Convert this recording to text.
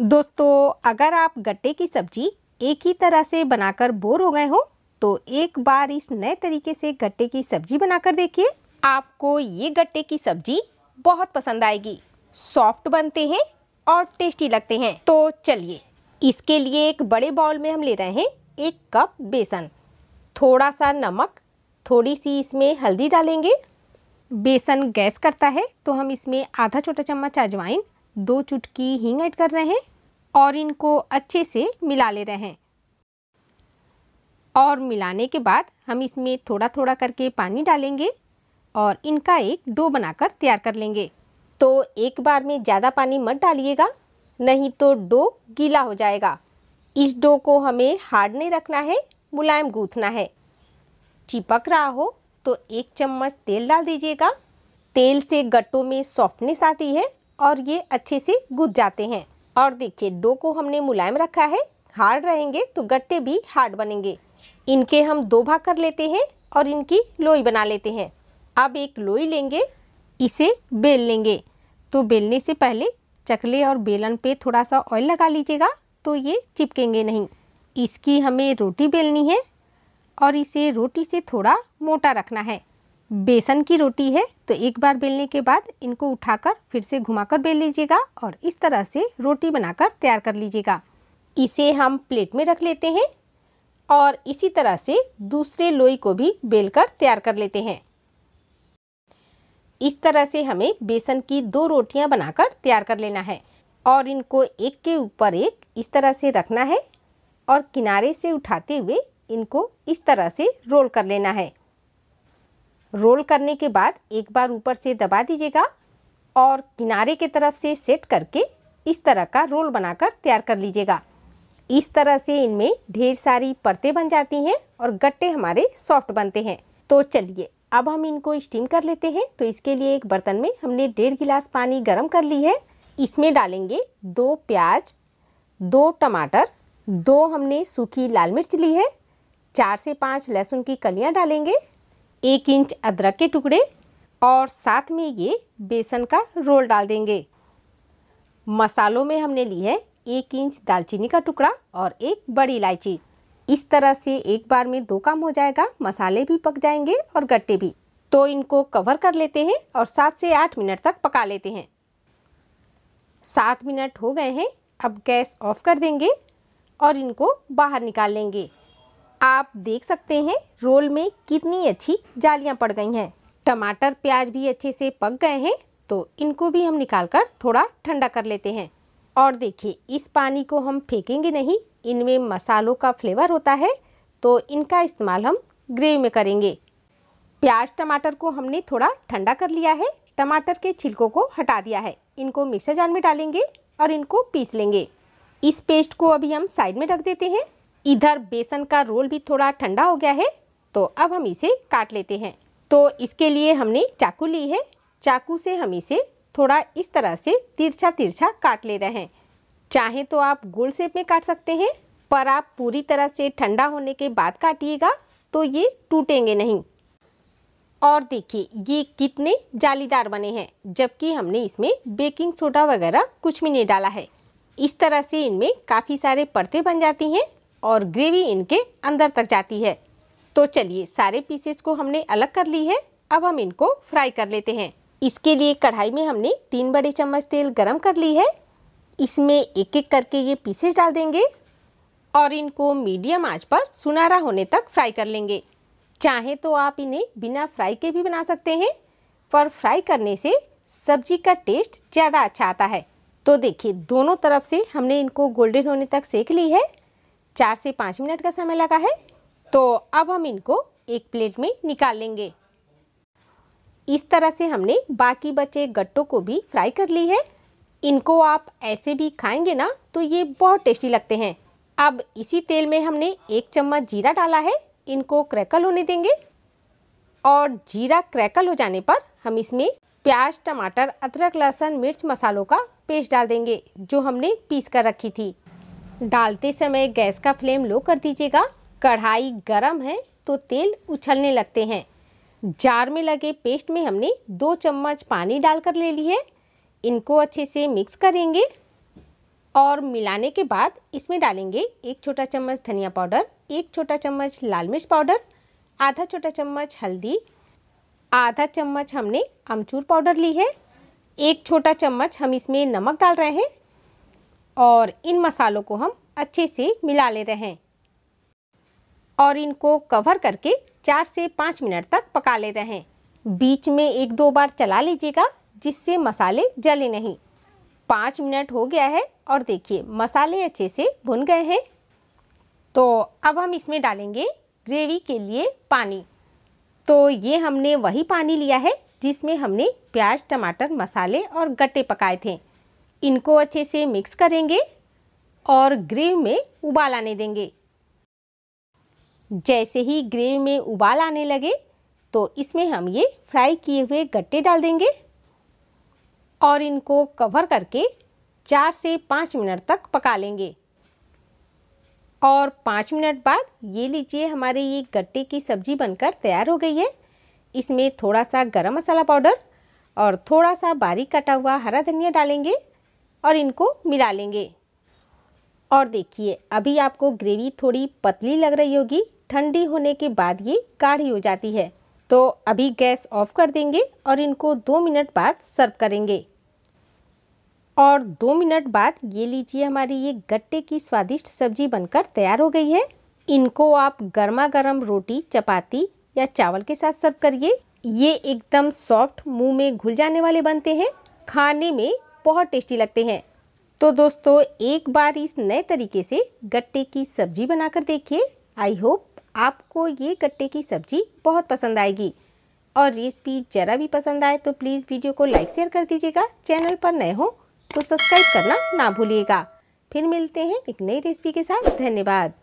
दोस्तों अगर आप गट्टे की सब्जी एक ही तरह से बनाकर बोर हो गए हो तो एक बार इस नए तरीके से गट्टे की सब्जी बनाकर देखिए आपको ये गट्टे की सब्जी बहुत पसंद आएगी सॉफ्ट बनते हैं और टेस्टी लगते हैं तो चलिए इसके लिए एक बड़े बाउल में हम ले रहे हैं एक कप बेसन थोड़ा सा नमक थोड़ी सी इसमें हल्दी डालेंगे बेसन गैस करता है तो हम इसमें आधा छोटा चम्मच अजवाइन दो चुटकी हींग ऐड कर रहे हैं और इनको अच्छे से मिला ले रहे हैं और मिलाने के बाद हम इसमें थोड़ा थोड़ा करके पानी डालेंगे और इनका एक डो बनाकर तैयार कर लेंगे तो एक बार में ज़्यादा पानी मत डालिएगा नहीं तो डो गीला हो जाएगा इस डो को हमें हार्ड नहीं रखना है मुलायम गूँथना है चिपक रहा हो तो एक चम्मच तेल डाल दीजिएगा तेल से गट्टों में सॉफ्टनेस आती है और ये अच्छे से गुज जाते हैं और देखिए डो को हमने मुलायम रखा है हार्ड रहेंगे तो गट्टे भी हार्ड बनेंगे इनके हम दो भाग कर लेते हैं और इनकी लोई बना लेते हैं अब एक लोई लेंगे इसे बेल लेंगे तो बेलने से पहले चकले और बेलन पे थोड़ा सा ऑयल लगा लीजिएगा तो ये चिपकेंगे नहीं इसकी हमें रोटी बेलनी है और इसे रोटी से थोड़ा मोटा रखना है बेसन की रोटी है तो एक बार बेलने के बाद इनको उठाकर फिर से घुमाकर बेल लीजिएगा और इस तरह से रोटी बनाकर तैयार कर लीजिएगा इसे हम प्लेट में रख लेते हैं और इसी तरह से दूसरे लोई को भी बेलकर तैयार कर लेते हैं इस तरह से हमें बेसन की दो रोटियां बनाकर तैयार कर लेना है और इनको एक के ऊपर एक इस तरह से रखना है और किनारे से उठाते हुए इनको इस तरह से रोल कर लेना है रोल करने के बाद एक बार ऊपर से दबा दीजिएगा और किनारे के तरफ से सेट करके इस तरह का रोल बनाकर तैयार कर लीजिएगा इस तरह से इनमें ढेर सारी परतें बन जाती हैं और गट्टे हमारे सॉफ्ट बनते हैं तो चलिए अब हम इनको स्टीम कर लेते हैं तो इसके लिए एक बर्तन में हमने डेढ़ गिलास पानी गर्म कर ली है इसमें डालेंगे दो प्याज दो टमाटर दो हमने सूखी लाल मिर्च ली है चार से पाँच लहसुन की कलियाँ डालेंगे एक इंच अदरक के टुकड़े और साथ में ये बेसन का रोल डाल देंगे मसालों में हमने ली है एक इंच दालचीनी का टुकड़ा और एक बड़ी इलायची इस तरह से एक बार में दो काम हो जाएगा मसाले भी पक जाएंगे और गट्टे भी तो इनको कवर कर लेते हैं और सात से आठ मिनट तक पका लेते हैं सात मिनट हो गए हैं अब गैस ऑफ कर देंगे और इनको बाहर निकाल लेंगे आप देख सकते हैं रोल में कितनी अच्छी जालियां पड़ गई हैं टमाटर प्याज भी अच्छे से पक गए हैं तो इनको भी हम निकाल कर थोड़ा ठंडा कर लेते हैं और देखिए इस पानी को हम फेंकेंगे नहीं इनमें मसालों का फ्लेवर होता है तो इनका इस्तेमाल हम ग्रेवी में करेंगे प्याज टमाटर को हमने थोड़ा ठंडा कर लिया है टमाटर के छिलकों को हटा दिया है इनको मिक्सर जार में डालेंगे और इनको पीस लेंगे इस पेस्ट को अभी हम साइड में रख देते हैं इधर बेसन का रोल भी थोड़ा ठंडा हो गया है तो अब हम इसे काट लेते हैं तो इसके लिए हमने चाकू ली है चाकू से हम इसे थोड़ा इस तरह से तिरछा तिरछा काट ले रहे हैं चाहे तो आप गोल शेप में काट सकते हैं पर आप पूरी तरह से ठंडा होने के बाद काटिएगा तो ये टूटेंगे नहीं और देखिए ये कितने जालीदार बने हैं जबकि हमने इसमें बेकिंग सोडा वगैरह कुछ भी नहीं डाला है इस तरह से इनमें काफ़ी सारे परतें बन जाती हैं और ग्रेवी इनके अंदर तक जाती है तो चलिए सारे पीसेस को हमने अलग कर ली है अब हम इनको फ्राई कर लेते हैं इसके लिए कढ़ाई में हमने तीन बड़े चम्मच तेल गरम कर ली है इसमें एक एक करके ये पीसेस डाल देंगे और इनको मीडियम आंच पर सुनहरा होने तक फ्राई कर लेंगे चाहे तो आप इन्हें बिना फ्राई के भी बना सकते हैं पर फ्राई करने से सब्जी का टेस्ट ज़्यादा अच्छा आता है तो देखिए दोनों तरफ से हमने इनको गोल्डन होने तक सेक ली है चार से पाँच मिनट का समय लगा है तो अब हम इनको एक प्लेट में निकाल लेंगे इस तरह से हमने बाकी बचे गट्टों को भी फ्राई कर ली है इनको आप ऐसे भी खाएंगे ना तो ये बहुत टेस्टी लगते हैं अब इसी तेल में हमने एक चम्मच जीरा डाला है इनको क्रैकल होने देंगे और जीरा क्रैकल हो जाने पर हम इसमें प्याज टमाटर अदरक लहसुन मिर्च मसालों का पेस्ट डाल देंगे जो हमने पीस कर रखी थी डालते समय गैस का फ्लेम लो कर दीजिएगा कढ़ाई गरम है तो तेल उछलने लगते हैं जार में लगे पेस्ट में हमने दो चम्मच पानी डालकर ले लिए इनको अच्छे से मिक्स करेंगे और मिलाने के बाद इसमें डालेंगे एक छोटा चम्मच धनिया पाउडर एक छोटा चम्मच लाल मिर्च पाउडर आधा छोटा चम्मच हल्दी आधा चम्मच हमने अमचूर पाउडर ली है एक छोटा चम्मच हम इसमें नमक डाल रहे हैं और इन मसालों को हम अच्छे से मिला ले रहे हैं और इनको कवर करके चार से पाँच मिनट तक पका ले रहे हैं बीच में एक दो बार चला लीजिएगा जिससे मसाले जले नहीं पाँच मिनट हो गया है और देखिए मसाले अच्छे से भुन गए हैं तो अब हम इसमें डालेंगे ग्रेवी के लिए पानी तो ये हमने वही पानी लिया है जिसमें हमने प्याज टमाटर मसाले और गट्टे पकाए थे इनको अच्छे से मिक्स करेंगे और ग्रेव में उबाल आने देंगे जैसे ही ग्रेव में उबाल आने लगे तो इसमें हम ये फ्राई किए हुए गट्टे डाल देंगे और इनको कवर करके चार से पाँच मिनट तक पका लेंगे और पाँच मिनट बाद ये लीजिए हमारे ये गट्टे की सब्ज़ी बनकर तैयार हो गई है इसमें थोड़ा सा गरम मसाला पाउडर और थोड़ा सा बारीक कटा हुआ हरा धनिया डालेंगे और इनको मिला लेंगे और देखिए अभी आपको ग्रेवी थोड़ी पतली लग रही होगी ठंडी होने के बाद ये गाढ़ी हो जाती है तो अभी गैस ऑफ कर देंगे और इनको दो मिनट बाद सर्व करेंगे और दो मिनट बाद ये लीजिए हमारी ये गट्टे की स्वादिष्ट सब्जी बनकर तैयार हो गई है इनको आप गर्मा गर्म रोटी चपाती या चावल के साथ सर्व करिए ये एकदम सॉफ्ट मुंह में घुल जाने वाले बनते हैं खाने में बहुत टेस्टी लगते हैं तो दोस्तों एक बार इस नए तरीके से गट्टे की सब्जी बनाकर देखिए आई होप आपको ये गट्टे की सब्जी बहुत पसंद आएगी और रेसिपी ज़रा भी पसंद आए तो प्लीज़ वीडियो को लाइक शेयर कर दीजिएगा चैनल पर नए हो तो सब्सक्राइब करना ना भूलिएगा फिर मिलते हैं एक नई रेसिपी के साथ धन्यवाद